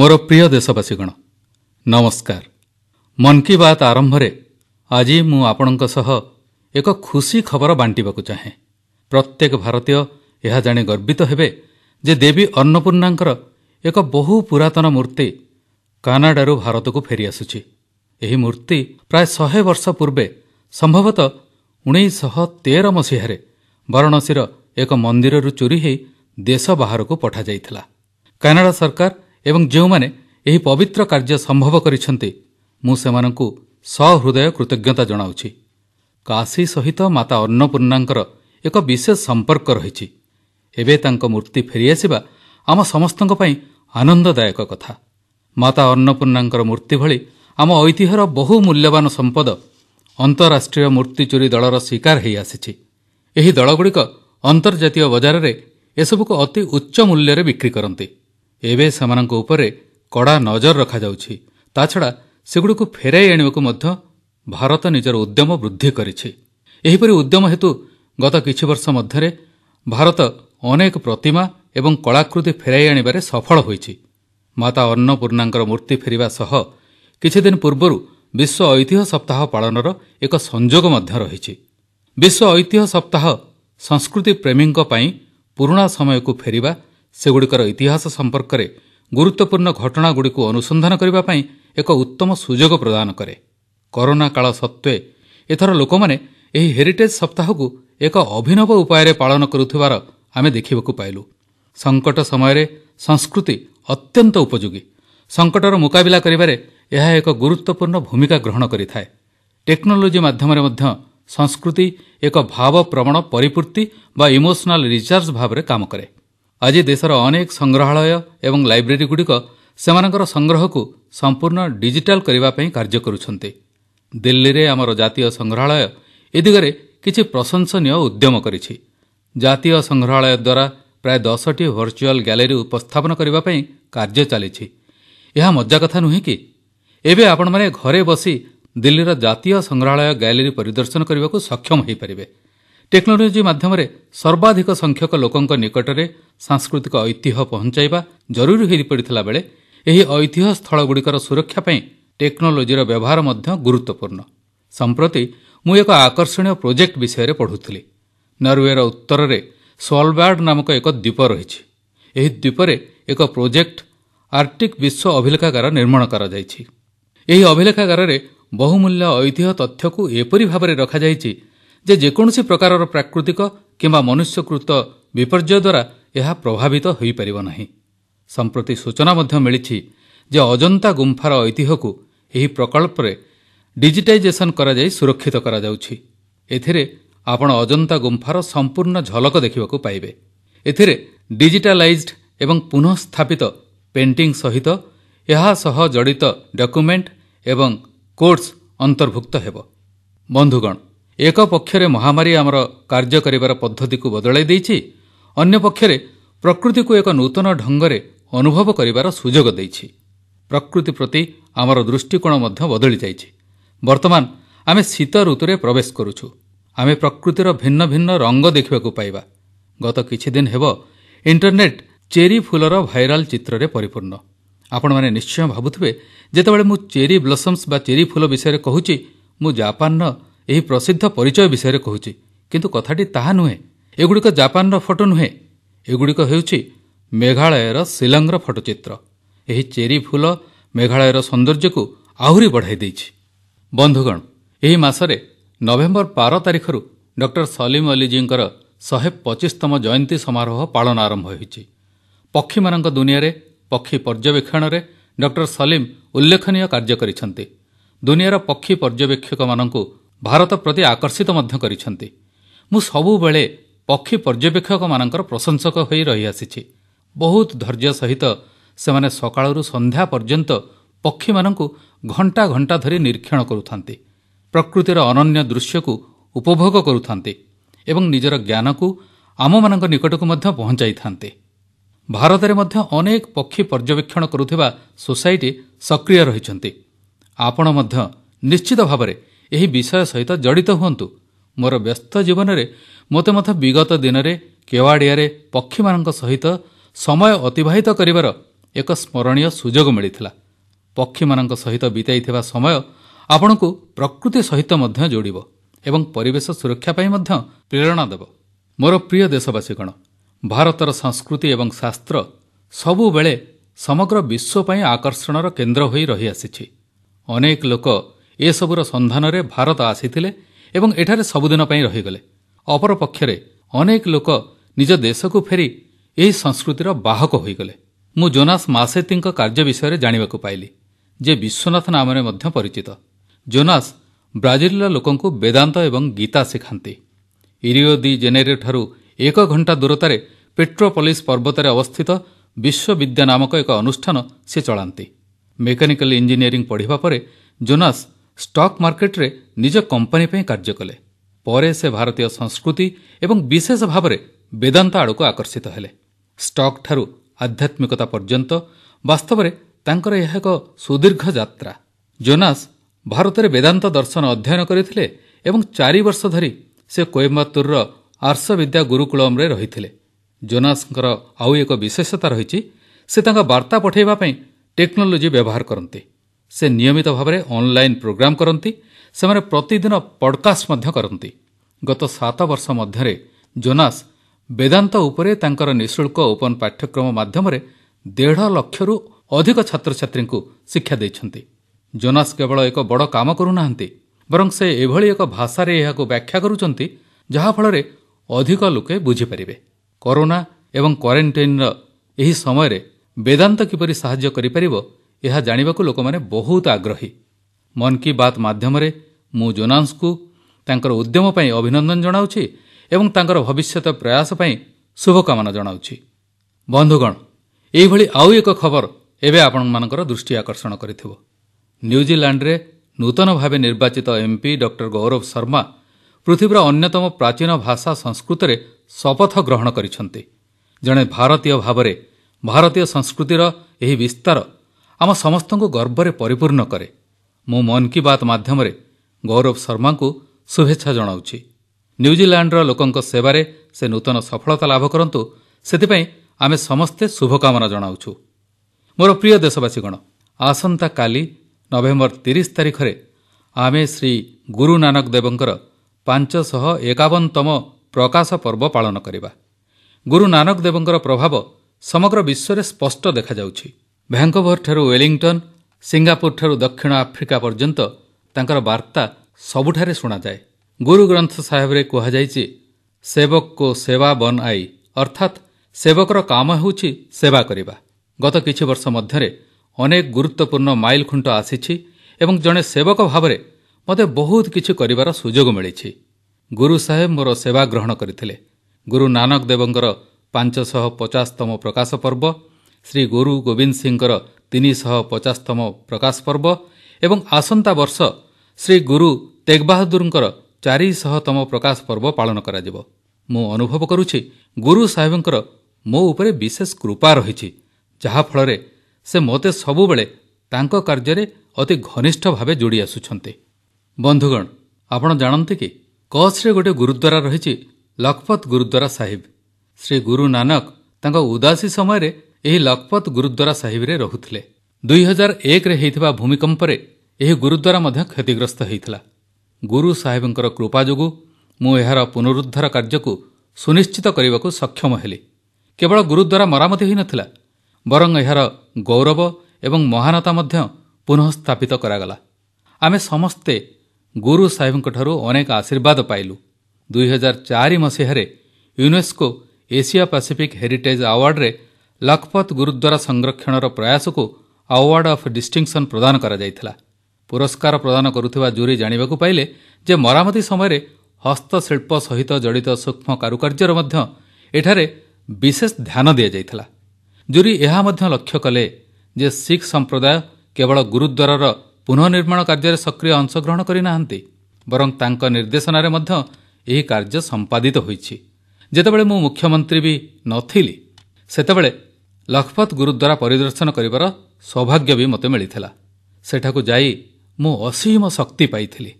ମୋର ପ୍ରିୟ ଦେଶବାସୀଗଣ ନମସ୍କାର ମନ୍ କି ବାତ୍ ଆରମ୍ଭରେ ଆଜି ମୁଁ ଆପଣଙ୍କ ସହ ଏକ ଖୁସି ଖବର ବାଣ୍ଟିବାକୁ ଚାହେଁ ପ୍ରତ୍ୟେକ ଭାରତୀୟ ଏହା ଜାଣି ଗର୍ବିତ ହେବେ ଯେ ଦେବୀ ଅନ୍ନପୂର୍ଣ୍ଣାଙ୍କର ଏକ ବହୁ ପୁରାତନ ମୂର୍ତ୍ତି କାନାଡାରୁ ଭାରତକୁ ଫେରିଆସୁଛି ଏହି ମୂର୍ତ୍ତି ପ୍ରାୟ ଶହେ ବର୍ଷ ପୂର୍ବେ ସମ୍ଭବତଃ ଉଣେଇଶହ ତେର ମସିହାରେ ବାରାଣସୀର ଏକ ମନ୍ଦିରରୁ ଚୋରି ହୋଇ ଦେଶ ବାହାରକୁ ପଠାଯାଇଥିଲା କାନାଡା ସରକାର ଏବଂ ଯେଉଁମାନେ ଏହି ପବିତ୍ର କାର୍ଯ୍ୟ ସମ୍ଭବ କରିଛନ୍ତି ମୁଁ ସେମାନଙ୍କୁ ସହୃଦୟ କୃତଜ୍ଞତା ଜଣାଉଛି କାଶୀ ସହିତ ମାତା ଅନ୍ନପୂର୍ଣ୍ଣାଙ୍କର ଏକ ବିଶେଷ ସମ୍ପର୍କ ରହିଛି ଏବେ ତାଙ୍କ ମୂର୍ତ୍ତି ଫେରିଆସିବା ଆମ ସମସ୍ତଙ୍କ ପାଇଁ ଆନନ୍ଦଦାୟକ କଥା ମାତା ଅନ୍ନପୂର୍ଣ୍ଣାଙ୍କର ମୂର୍ତ୍ତି ଭଳି ଆମ ଐତିହ୍ୟର ବହୁ ମୂଲ୍ୟବାନ ସମ୍ପଦ ଅନ୍ତଃରାଷ୍ଟ୍ରୀୟ ମୂର୍ତ୍ତି ଚୋରି ଦଳର ଶିକାର ହୋଇଆସିଛି ଏହି ଦଳଗୁଡ଼ିକ ଅନ୍ତର୍ଜାତୀୟ ବଜାରରେ ଏସବୁକୁ ଅତି ଉଚ୍ଚ ମୂଲ୍ୟରେ ବିକ୍ରି କରନ୍ତି ଏବେ ସେମାନଙ୍କ ଉପରେ କଡ଼ା ନଜର ରଖାଯାଉଛି ତାଛଡ଼ା ସେଗୁଡ଼ିକୁ ଫେରାଇ ଆଣିବାକୁ ମଧ୍ୟ ଭାରତ ନିଜର ଉଦ୍ୟମ ବୃଦ୍ଧି କରିଛି ଏହିପରି ଉଦ୍ୟମ ହେତୁ ଗତ କିଛି ବର୍ଷ ମଧ୍ୟରେ ଭାରତ ଅନେକ ପ୍ରତିମା ଏବଂ କଳାକୃତି ଫେରାଇ ଆଣିବାରେ ସଫଳ ହୋଇଛି ମାତା ଅନ୍ନପୂର୍ଣ୍ଣାଙ୍କର ମୂର୍ତ୍ତି ଫେରିବା ସହ କିଛିଦିନ ପୂର୍ବରୁ ବିଶ୍ୱ ଐତିହ୍ୟ ସପ୍ତାହ ପାଳନର ଏକ ସଂଯୋଗ ମଧ୍ୟ ରହିଛି ବିଶ୍ୱ ଐତିହ୍ୟ ସପ୍ତାହ ସଂସ୍କୃତି ପ୍ରେମୀଙ୍କ ପାଇଁ ପୁରୁଣା ସମୟକୁ ଫେରିବା ସେଗୁଡ଼ିକର ଇତିହାସ ସମ୍ପର୍କରେ ଗୁରୁତ୍ୱପୂର୍ଣ୍ଣ ଘଟଣାଗୁଡ଼ିକୁ ଅନୁସନ୍ଧାନ କରିବା ପାଇଁ ଏକ ଉତ୍ତମ ସୁଯୋଗ ପ୍ରଦାନ କରେ କରୋନା କାଳ ସତ୍ତ୍ୱେ ଏଥର ଲୋକମାନେ ଏହି ହେରିଟେଜ୍ ସପ୍ତାହକୁ ଏକ ଅଭିନବ ଉପାୟରେ ପାଳନ କରୁଥିବାର ଆମେ ଦେଖିବାକୁ ପାଇଲୁ ସଙ୍କଟ ସମୟରେ ସଂସ୍କୃତି ଅତ୍ୟନ୍ତ ଉପଯୋଗୀ ସଙ୍କଟର ମୁକାବିଲା କରିବାରେ ଏହା ଏକ ଗୁରୁତ୍ୱପୂର୍ଣ୍ଣ ଭୂମିକା ଗ୍ରହଣ କରିଥାଏ ଟେକ୍ନୋଲୋଜି ମାଧ୍ୟମରେ ମଧ୍ୟ ସଂସ୍କୃତି ଏକ ଭାବପ୍ରବଣ ପରିପୂର୍ତ୍ତି ବା ଇମୋସନାଲ୍ ରିଚାର୍ଜ ଭାବରେ କାମ କରେ ଆଜି ଦେଶର ଅନେକ ସଂଗ୍ରହାଳୟ ଏବଂ ଲାଇବ୍ରେରୀଗୁଡ଼ିକ ସେମାନଙ୍କର ସଂଗ୍ରହକୁ ସମ୍ପୂର୍ଣ୍ଣ ଡିଜିଟାଲ୍ କରିବା ପାଇଁ କାର୍ଯ୍ୟ କରୁଛନ୍ତି ଦିଲ୍ଲୀରେ ଆମର ଜାତୀୟ ସଂଗ୍ରହାଳୟ ଏ ଦିଗରେ କିଛି ପ୍ରଶଂସନୀୟ ଉଦ୍ୟମ କରିଛି ଜାତୀୟ ସଂଗ୍ରହାଳୟ ଦ୍ୱାରା ପ୍ରାୟ ଦଶଟି ଭର୍ଚୁଆଲ୍ ଗ୍ୟାଲେରୀ ଉପସ୍ଥାପନ କରିବା ପାଇଁ କାର୍ଯ୍ୟ ଚାଲିଛି ଏହା ମଜା କଥା ନୁହେଁ କି ଏବେ ଆପଣମାନେ ଘରେ ବସି ଦିଲ୍ଲୀର ଜାତୀୟ ସଂଗ୍ରହାଳୟ ଗ୍ୟାଲେରୀ ପରିଦର୍ଶନ କରିବାକୁ ସକ୍ଷମ ହୋଇପାରିବେ ଟେକ୍ନୋଲୋଜି ମାଧ୍ୟମରେ ସର୍ବାଧିକ ସଂଖ୍ୟକ ଲୋକଙ୍କ ନିକଟରେ ସାଂସ୍କୃତିକ ଐତିହ୍ୟ ପହଞ୍ଚାଇବା ଜରୁରୀ ହୋଇପଡ଼ିଥିଲା ବେଳେ ଏହି ସ୍ଥଳଗୁଡ଼ିକର ସୁରକ୍ଷା ପାଇଁ ଟେକ୍ନୋଲୋଜିର ବ୍ୟବହାର ମଧ୍ୟ ଗୁରୁତ୍ୱପୂର୍ଣ୍ଣ ସମ୍ପ୍ରତି ମୁଁ ଏକ ଆକର୍ଷଣୀୟ ପ୍ରୋଜେକ୍ଟ ବିଷୟରେ ପଢ଼ୁଥିଲି ନରୱେର ଉତ୍ତରରେ ସଲବାର୍ଡ ନାମକ ଏକ ଦ୍ୱୀପ ରହିଛି ଏହି ଦ୍ୱୀପରେ ଏକ ପ୍ରୋଜେକ୍ଟ ଆର୍କଟିକ୍ ବିଶ୍ୱ ଅଭିଲେଖାଗାର ନିର୍ମାଣ କରାଯାଇଛି ଏହି ଅଭିଲେଖାଗାରରେ ବହୁମୂଲ୍ୟ ଐତିହ୍ୟ ତଥ୍ୟକୁ ଏପରି ଭାବରେ ରଖାଯାଇଛି ଯେ ଯେକୌଣସି ପ୍ରକାରର ପ୍ରାକୃତିକ କିମ୍ବା ମନୁଷ୍ୟକୃତ ବିପର୍ଯ୍ୟୟ ଦ୍ୱାରା ଏହା ପ୍ରଭାବିତ ହୋଇପାରିବ ନାହିଁ ସମ୍ପ୍ରତି ସୂଚନା ମଧ୍ୟ ମିଳିଛି ଯେ ଅଜନ୍ତା ଗୁମ୍ଫାର ଐତିହ୍ୟକୁ ଏହି ପ୍ରକଳ୍ପରେ ଡିଜିଟାଇଜେସନ୍ କରାଯାଇ ସୁରକ୍ଷିତ କରାଯାଉଛି ଏଥିରେ ଆପଣ ଅଜନ୍ତା ଗୁମ୍ଫାର ସମ୍ପୂର୍ଣ୍ଣ ଝଲକ ଦେଖିବାକୁ ପାଇବେ ଏଥିରେ ଡିଜିଟାଲାଇଜଡ୍ ଏବଂ ପୁନଃସ୍ଥାପିତ ପେଣ୍ଟିଂ ସହିତ ଏହା ସହ ଜଡ଼ିତ ଡକ୍ୟୁମେଣ୍ଟ ଏବଂ କୋର୍ସ ଅନ୍ତର୍ଭୁକ୍ତ ହେବ ବନ୍ଧୁଗଣ ଏକ ପକ୍ଷରେ ମହାମାରୀ ଆମର କାର୍ଯ୍ୟ କରିବାର ପଦ୍ଧତିକୁ ବଦଳାଇ ଦେଇଛି ଅନ୍ୟପକ୍ଷରେ ପ୍ରକୃତିକୁ ଏକ ନୂତନ ଢଙ୍ଗରେ ଅନୁଭବ କରିବାର ସୁଯୋଗ ଦେଇଛି ପ୍ରକୃତି ପ୍ରତି ଆମର ଦୃଷ୍ଟିକୋଣ ମଧ୍ୟ ବଦଳିଯାଇଛି ବର୍ତ୍ତମାନ ଆମେ ଶୀତ ଋତୁରେ ପ୍ରବେଶ କରୁଛୁ ଆମେ ପ୍ରକୃତିର ଭିନ୍ନ ଭିନ୍ନ ରଙ୍ଗ ଦେଖିବାକୁ ପାଇବା ଗତ କିଛିଦିନ ହେବ ଇଣ୍ଟରନେଟ୍ ଚେରି ଫୁଲର ଭାଇରାଲ୍ ଚିତ୍ରରେ ପରିପୂର୍ଣ୍ଣ ଆପଣମାନେ ନିଶ୍ଚୟ ଭାବୁଥିବେ ଯେତେବେଳେ ମୁଁ ଚେରି ବ୍ଲସମ୍ସ ବା ଚେରି ଫୁଲ ବିଷୟରେ କହୁଛି ମୁଁ ଜାପାନର ଏହି ପ୍ରସିଦ୍ଧ ପରିଚୟ ବିଷୟରେ କହୁଛି କିନ୍ତୁ କଥାଟି ତାହା ନୁହେଁ ଏଗୁଡ଼ିକ ଜାପାନର ଫଟୋ ନୁହେଁ ଏଗୁଡ଼ିକ ହେଉଛି ମେଘାଳୟର ଶିଲଙ୍ଗର ଫଟୋଚିତ୍ର ଏହି ଚେରି ଫୁଲ ମେଘାଳୟର ସୌନ୍ଦର୍ଯ୍ୟକୁ ଆହୁରି ବଢ଼ାଇ ଦେଇଛି ବନ୍ଧୁଗଣ ଏହି ମାସରେ ନଭେମ୍ବର ବାର ତାରିଖରୁ ଡକ୍ଟର ସଲିମ ଅଲିଜୀଙ୍କର ଶହେ ପଚିଶତମ ଜୟନ୍ତୀ ସମାରୋହ ପାଳନ ଆରମ୍ଭ ହୋଇଛି ପକ୍ଷୀମାନଙ୍କ ଦୁନିଆରେ ପକ୍ଷୀ ପର୍ଯ୍ୟବେକ୍ଷଣରେ ଡକ୍ଟର ସଲିମ ଉଲ୍ଲେଖନୀୟ କାର୍ଯ୍ୟ କରିଛନ୍ତି ଦୁନିଆର ପକ୍ଷୀ ପର୍ଯ୍ୟବେକ୍ଷକମାନଙ୍କୁ ଭାରତ ପ୍ରତି ଆକର୍ଷିତ ମଧ୍ୟ କରିଛନ୍ତି ମୁଁ ସବୁବେଳେ ପକ୍ଷୀ ପର୍ଯ୍ୟବେକ୍ଷକମାନଙ୍କର ପ୍ରଶଂସକ ହୋଇ ରହିଆସିଛି ବହୁତ ଧୈର୍ଯ୍ୟ ସହିତ ସେମାନେ ସକାଳରୁ ସନ୍ଧ୍ୟା ପର୍ଯ୍ୟନ୍ତ ପକ୍ଷୀମାନଙ୍କୁ ଘଣ୍ଟା ଘଣ୍ଟା ଧରି ନିରୀକ୍ଷଣ କରୁଥାନ୍ତି ପ୍ରକୃତିର ଅନନ୍ୟ ଦୃଶ୍ୟକୁ ଉପଭୋଗ କରୁଥାନ୍ତି ଏବଂ ନିଜର ଜ୍ଞାନକୁ ଆମମାନଙ୍କ ନିକଟକୁ ମଧ୍ୟ ପହଞ୍ଚାଇଥାନ୍ତି ଭାରତରେ ମଧ୍ୟ ଅନେକ ପକ୍ଷୀ ପର୍ଯ୍ୟବେକ୍ଷଣ କରୁଥିବା ସୋସାଇଟି ସକ୍ରିୟ ରହିଛନ୍ତି ଆପଣ ମଧ୍ୟ ନିଶ୍ଚିତ ଭାବରେ ଏହି ବିଷୟ ସହିତ ଜଡ଼ିତ ହୁଅନ୍ତୁ ମୋର ବ୍ୟସ୍ତ ଜୀବନରେ ମୋତେ ମଧ୍ୟ ବିଗତ ଦିନରେ କେୱାଡ଼ିଆରେ ପକ୍ଷୀମାନଙ୍କ ସହିତ ସମୟ ଅତିବାହିତ କରିବାର ଏକ ସ୍ମରଣୀୟ ସୁଯୋଗ ମିଳିଥିଲା ପକ୍ଷୀମାନଙ୍କ ସହିତ ବିତାଇଥିବା ସମୟ ଆପଣଙ୍କୁ ପ୍ରକୃତି ସହିତ ମଧ୍ୟ ଯୋଡ଼ିବ ଏବଂ ପରିବେଶ ସୁରକ୍ଷା ପାଇଁ ମଧ୍ୟ ପ୍ରେରଣା ଦେବ ମୋର ପ୍ରିୟ ଦେଶବାସୀ କ'ଣ ଭାରତର ସଂସ୍କୃତି ଏବଂ ଶାସ୍ତ୍ର ସବୁବେଳେ ସମଗ୍ର ବିଶ୍ୱ ପାଇଁ ଆକର୍ଷଣର କେନ୍ଦ୍ର ହୋଇ ରହିଆସିଛି ଅନେକ ଲୋକ ଏସବୁର ସନ୍ଧାନରେ ଭାରତ ଆସିଥିଲେ ଏବଂ ଏଠାରେ ସବୁଦିନ ପାଇଁ ରହିଗଲେ ଅପରପକ୍ଷରେ ଅନେକ ଲୋକ ନିଜ ଦେଶକୁ ଫେରି ଏହି ସଂସ୍କୃତିର ବାହକ ହୋଇଗଲେ ମୁଁ ଜୋନାସ୍ ମାସେତିଙ୍କ କାର୍ଯ୍ୟ ବିଷୟରେ ଜାଣିବାକୁ ପାଇଲି ଯେ ବିଶ୍ୱନାଥ ନାମରେ ମଧ୍ୟ ପରିଚିତ ଜୋନାସ୍ ବ୍ରାଜିଲର ଲୋକଙ୍କୁ ବେଦାନ୍ତ ଏବଂ ଗୀତା ଶିଖାନ୍ତି ଇରିଓ ଦି ଜେନେରେଠାରୁ ଏକ ଘଣ୍ଟା ଦୂରତାରେ ପେଟ୍ରୋପଲିସ୍ ପର୍ବତରେ ଅବସ୍ଥିତ ବିଶ୍ୱବିଦ୍ୟା ନାମକ ଏକ ଅନୁଷ୍ଠାନ ସେ ଚଳାନ୍ତି ମେକାନିକାଲ୍ ଇଞ୍ଜିନିୟରିଂ ପଢ଼ିବା ପରେ ଜୋନାସ୍ ଷ୍ଟକ୍ ମାର୍କେଟରେ ନିଜ କମ୍ପାନୀ ପାଇଁ କାର୍ଯ୍ୟ କଲେ ପରେ ସେ ଭାରତୀୟ ସଂସ୍କୃତି ଏବଂ ବିଶେଷ ଭାବରେ ବେଦାନ୍ତ ଆଡ଼କୁ ଆକର୍ଷିତ ହେଲେ ଷ୍ଟକ୍ଠାରୁ ଆଧ୍ୟାତ୍ମିକତା ପର୍ଯ୍ୟନ୍ତ ବାସ୍ତବରେ ତାଙ୍କର ଏହା ଏକ ସୁଦୀର୍ଘ ଯାତ୍ରା ଜୋନାସ୍ ଭାରତରେ ବେଦାନ୍ତ ଦର୍ଶନ ଅଧ୍ୟୟନ କରିଥିଲେ ଏବଂ ଚାରିବର୍ଷ ଧରି ସେ କୋଏମ୍ବାତୁରର ଆର୍ଷବିଦ୍ୟା ଗୁରୁକୁଳମରେ ରହିଥିଲେ ଜୋନାସ୍ଙ୍କର ଆଉ ଏକ ବିଶେଷତା ରହିଛି ସେ ତାଙ୍କ ବାର୍ତ୍ତା ପଠାଇବା ପାଇଁ ଟେକ୍ନୋଲୋଜି ବ୍ୟବହାର କରନ୍ତି ସେ ନିୟମିତ ଭାବରେ ଅନ୍ଲାଇନ୍ ପ୍ରୋଗ୍ରାମ୍ କରନ୍ତି ସେମାନେ ପ୍ରତିଦିନ ପଡ଼କାଷ୍ଟ ମଧ୍ୟ କରନ୍ତି ଗତ ସାତ ବର୍ଷ ମଧ୍ୟରେ ଜୋନାସ୍ ବେଦାନ୍ତ ଉପରେ ତାଙ୍କର ନିଃଶୁଳ୍କ ଓପନ୍ ପାଠ୍ୟକ୍ରମ ମାଧ୍ୟମରେ ଦେଢ଼ ଲକ୍ଷରୁ ଅଧିକ ଛାତ୍ରଛାତ୍ରୀଙ୍କୁ ଶିକ୍ଷା ଦେଇଛନ୍ତି ଜୋନାସ୍ କେବଳ ଏକ ବଡ଼ କାମ କରୁନାହାନ୍ତି ବରଂ ସେ ଏଭଳି ଏକ ଭାଷାରେ ଏହାକୁ ବ୍ୟାଖ୍ୟା କରୁଛନ୍ତି ଯାହାଫଳରେ ଅଧିକ ଲୋକେ ବୁଝିପାରିବେ କରୋନା ଏବଂ କ୍ୱାରେଣ୍ଟାଇନ୍ର ଏହି ସମୟରେ ବେଦାନ୍ତ କିପରି ସାହାଯ୍ୟ କରିପାରିବ ଏହା ଜାଣିବାକୁ ଲୋକମାନେ ବହୁତ ଆଗ୍ରହୀ ମନ୍ କି ବାତ୍ ମାଧ୍ୟମରେ ମୁଁ ଜୋନାସ୍ଙ୍କୁ ତାଙ୍କର ଉଦ୍ୟମ ପାଇଁ ଅଭିନନ୍ଦନ ଜଣାଉଛି ଏବଂ ତାଙ୍କର ଭବିଷ୍ୟତ ପ୍ରୟାସ ପାଇଁ ଶୁଭକାମନା ଜଣାଉଛି ବନ୍ଧୁଗଣ ଏହିଭଳି ଆଉ ଏକ ଖବର ଏବେ ଆପଣମାନଙ୍କର ଦୃଷ୍ଟି ଆକର୍ଷଣ କରିଥିବ ନ୍ୟୁଜିଲାଣ୍ଡରେ ନୂତନ ଭାବେ ନିର୍ବାଚିତ ଏମ୍ପି ଡକ୍ଟର ଗୌରବ ଶର୍ମା ପୃଥିବୀର ଅନ୍ୟତମ ପ୍ରାଚୀନ ଭାଷା ସଂସ୍କୃତରେ ଶପଥ ଗ୍ରହଣ କରିଛନ୍ତି ଜଣେ ଭାରତୀୟ ଭାବରେ ଭାରତୀୟ ସଂସ୍କୃତିର ଏହି ବିସ୍ତାର ଆମ ସମସ୍ତଙ୍କୁ ଗର୍ବରେ ପରିପୂର୍ଣ୍ଣ କରେ ମୁଁ ମନ୍ କି ବାତ୍ ମାଧ୍ୟମରେ ଗୌରବ ଶର୍ମାଙ୍କୁ ଶୁଭେଚ୍ଛା ଜଣାଉଛି ନ୍ୟୁଜିଲାଣ୍ଡର ଲୋକଙ୍କ ସେବାରେ ସେ ନୂତନ ସଫଳତା ଲାଭ କରନ୍ତୁ ସେଥିପାଇଁ ଆମେ ସମସ୍ତେ ଶୁଭକାମନା ଜଣାଉଛୁ ମୋର ପ୍ରିୟ ଦେଶବାସୀଗଣ ଆସନ୍ତାକାଲି ନଭେମ୍ବର ତିରିଶ ତାରିଖରେ ଆମେ ଶ୍ରୀ ଗୁରୁ ନାନକ ଦେବଙ୍କର ପାଞ୍ଚଶହ ଏକାବନତମ ପ୍ରକାଶ ପର୍ବ ପାଳନ କରିବା ଗୁରୁ ନାନକ ଦେବଙ୍କର ପ୍ରଭାବ ସମଗ୍ର ବିଶ୍ୱରେ ସ୍ପଷ୍ଟ ଦେଖାଯାଉଛି ଭ୍ୟାଙ୍କୋଭରଠାରୁ ୱେଲିଂଟନ୍ ସିଙ୍ଗାପୁରଠାରୁ ଦକ୍ଷିଣ ଆଫ୍ରିକା ପର୍ଯ୍ୟନ୍ତ ତାଙ୍କର ବାର୍ତ୍ତା ସବୁଠାରେ ଶୁଣାଯାଏ ଗୁରୁ ଗ୍ରନ୍ଥ ସାହେବରେ କୁହାଯାଇଛି ସେବକ କୋ ସେବା ବନ୍ ଆଇ ଅର୍ଥାତ୍ ସେବକର କାମ ହେଉଛି ସେବା କରିବା ଗତ କିଛି ବର୍ଷ ମଧ୍ୟରେ ଅନେକ ଗୁରୁତ୍ୱପୂର୍ଣ୍ଣ ମାଇଲଖୁଣ୍ଟ ଆସିଛି ଏବଂ ଜଣେ ସେବକ ଭାବରେ ମୋତେ ବହୁତ କିଛି କରିବାର ସୁଯୋଗ ମିଳିଛି ଗୁରୁ ସାହେବ ମୋର ସେବା ଗ୍ରହଣ କରିଥିଲେ ଗୁରୁ ନାନକ ଦେବଙ୍କର ପାଞ୍ଚଶହ ପଚାଶତମ ପ୍ରକାଶ ପର୍ବ ଶ୍ରୀ ଗୁରୁ ଗୋବିନ୍ଦ ସିଂଙ୍କର ତିନିଶହ ପଚାଶତମ ପ୍ରକାଶ ପର୍ବ ଏବଂ ଆସନ୍ତା ବର୍ଷ ଶ୍ରୀ ଗୁରୁ ତେଗ୍ ବାହାଦୁରଙ୍କର ଚାରିଶହତମ ପ୍ରକାଶ ପର୍ବ ପାଳନ କରାଯିବ ମୁଁ ଅନୁଭବ କରୁଛି ଗୁରୁ ସାହେବଙ୍କର ମୋ ଉପରେ ବିଶେଷ କୃପା ରହିଛି ଯାହାଫଳରେ ସେ ମୋତେ ସବୁବେଳେ ତାଙ୍କ କାର୍ଯ୍ୟରେ ଅତି ଘନିଷ୍ଠ ଭାବେ ଯୋଡ଼ି ଆସୁଛନ୍ତି ବନ୍ଧୁଗଣ ଆପଣ ଜାଣନ୍ତି କି କଚ୍ଛରେ ଗୋଟିଏ ଗୁରୁଦ୍ୱାରା ରହିଛି ଲଖପତ୍ ଗୁରୁଦ୍ୱାରା ସାହିବ ଶ୍ରୀ ଗୁରୁ ନାନକ ତାଙ୍କ ଉଦାସୀ ସମୟରେ ଏହି ଲଖପତ୍ ଗୁରୁଦ୍ୱାରା ସାହିବରେ ରହୁଥିଲେ ଦୁଇହଜାର ଏକରେ ହୋଇଥିବା ଭୂମିକମ୍ପରେ ଏହି ଗୁରୁଦ୍ୱାରା ମଧ୍ୟ କ୍ଷତିଗ୍ରସ୍ତ ହୋଇଥିଲା ଗୁରୁ ସାହେବଙ୍କର କୃପା ଯୋଗୁଁ ମୁଁ ଏହାର ପୁନରୁଦ୍ଧାର କାର୍ଯ୍ୟକୁ ସୁନିଶ୍ଚିତ କରିବାକୁ ସକ୍ଷମ ହେଲି କେବଳ ଗୁରୁଦ୍ୱାରା ମରାମତି ହୋଇନଥିଲା ବରଂ ଏହାର ଗୌରବ ଏବଂ ମହାନତା ମଧ୍ୟ ପୁନଃସ୍ଥାପିତ କରାଗଲା ଆମେ ସମସ୍ତେ ଗୁରୁ ସାହେବଙ୍କଠାରୁ ଅନେକ ଆଶୀର୍ବାଦ ପାଇଲୁ ଦୁଇହଜାର ଚାରି ମସିହାରେ ୟୁନେସ୍କୋ ଏସିଆ ପାସିଫିକ୍ ହେରିଟେଜ୍ ଆୱାର୍ଡ଼ରେ ଲଖପତ୍ ଗୁରୁଦ୍ୱାରା ସଂରକ୍ଷଣର ପ୍ରୟାସକୁ ଆୱାର୍ଡ ଅଫ୍ ଡିଷ୍ଟିଂସନ୍ ପ୍ରଦାନ କରାଯାଇଥିଲା ପୁରସ୍କାର ପ୍ରଦାନ କରୁଥିବା ଜୁରି ଜାଣିବାକୁ ପାଇଲେ ଯେ ମରାମତି ସମୟରେ ହସ୍ତଶିଳ୍ପ ସହିତ ଜଡ଼ିତ ସୂକ୍ଷ୍ମ କାରୁକାର୍ଯ୍ୟର ମଧ୍ୟ ଏଠାରେ ବିଶେଷ ଧ୍ୟାନ ଦିଆଯାଇଥିଲା ଜୁରି ଏହା ମଧ୍ୟ ଲକ୍ଷ୍ୟ କଲେ ଯେ ଶିଖ୍ ସମ୍ପ୍ରଦାୟ କେବଳ ଗୁରୁଦ୍ୱାରର ପୁନଃ ନିର୍ମାଣ କାର୍ଯ୍ୟରେ ସକ୍ରିୟ ଅଂଶଗ୍ରହଣ କରିନାହାନ୍ତି ବରଂ ତାଙ୍କ ନିର୍ଦ୍ଦେଶନାରେ ମଧ୍ୟ ଏହି କାର୍ଯ୍ୟ ସମ୍ପାଦିତ ହୋଇଛି ଯେତେବେଳେ ମୁଁ ମୁଖ୍ୟମନ୍ତ୍ରୀ ବି ନଥିଲି ସେତେବେଳେ ଲଖପତ୍ ଗୁରୁଦ୍ୱାରା ପରିଦର୍ଶନ କରିବାର ସୌଭାଗ୍ୟ ବି ମୋତେ ମିଳିଥିଲା ସେଠାକୁ ଯାଇ ମୁଁ ଅସୀମ ଶକ୍ତି ପାଇଥିଲି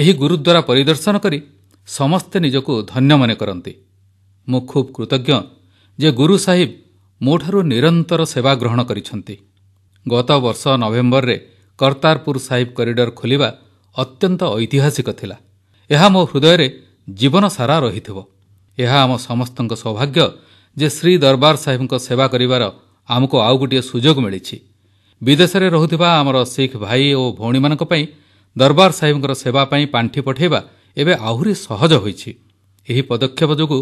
ଏହି ଗୁରୁଦ୍ୱାରା ପରିଦର୍ଶନ କରି ସମସ୍ତେ ନିଜକୁ ଧନ୍ୟ ମନେ କରନ୍ତି ମୁଁ ଖୁବ୍ କୃତଜ୍ଞ ଯେ ଗୁରୁ ସାହିବ ମୋଠାରୁ ନିରନ୍ତର ସେବା ଗ୍ରହଣ କରିଛନ୍ତି ଗତବର୍ଷ ନଭେମ୍ବରରେ କର୍ତ୍ତାରପୁର ସାହିବ କରିଡର ଖୋଲିବା ଅତ୍ୟନ୍ତ ଐତିହାସିକ ଥିଲା ଏହା ମୋ ହୃଦୟରେ ଜୀବନସାରା ରହିଥିବ ଏହା ଆମ ସମସ୍ତଙ୍କ ସୌଭାଗ୍ୟ ଯେ ଶ୍ରୀ ଦରବାର ସାହେବଙ୍କ ସେବା କରିବାର ଆମକୁ ଆଉ ଗୋଟିଏ ସୁଯୋଗ ମିଳିଛି ବିଦେଶରେ ରହୁଥିବା ଆମର ଶିଖ ଭାଇ ଓ ଭଉଣୀମାନଙ୍କ ପାଇଁ ଦରବାର ସାହେବଙ୍କ ସେବା ପାଇଁ ପାଣ୍ଠି ପଠାଇବା ଏବେ ଆହୁରି ସହଜ ହୋଇଛି ଏହି ପଦକ୍ଷେପ ଯୋଗୁଁ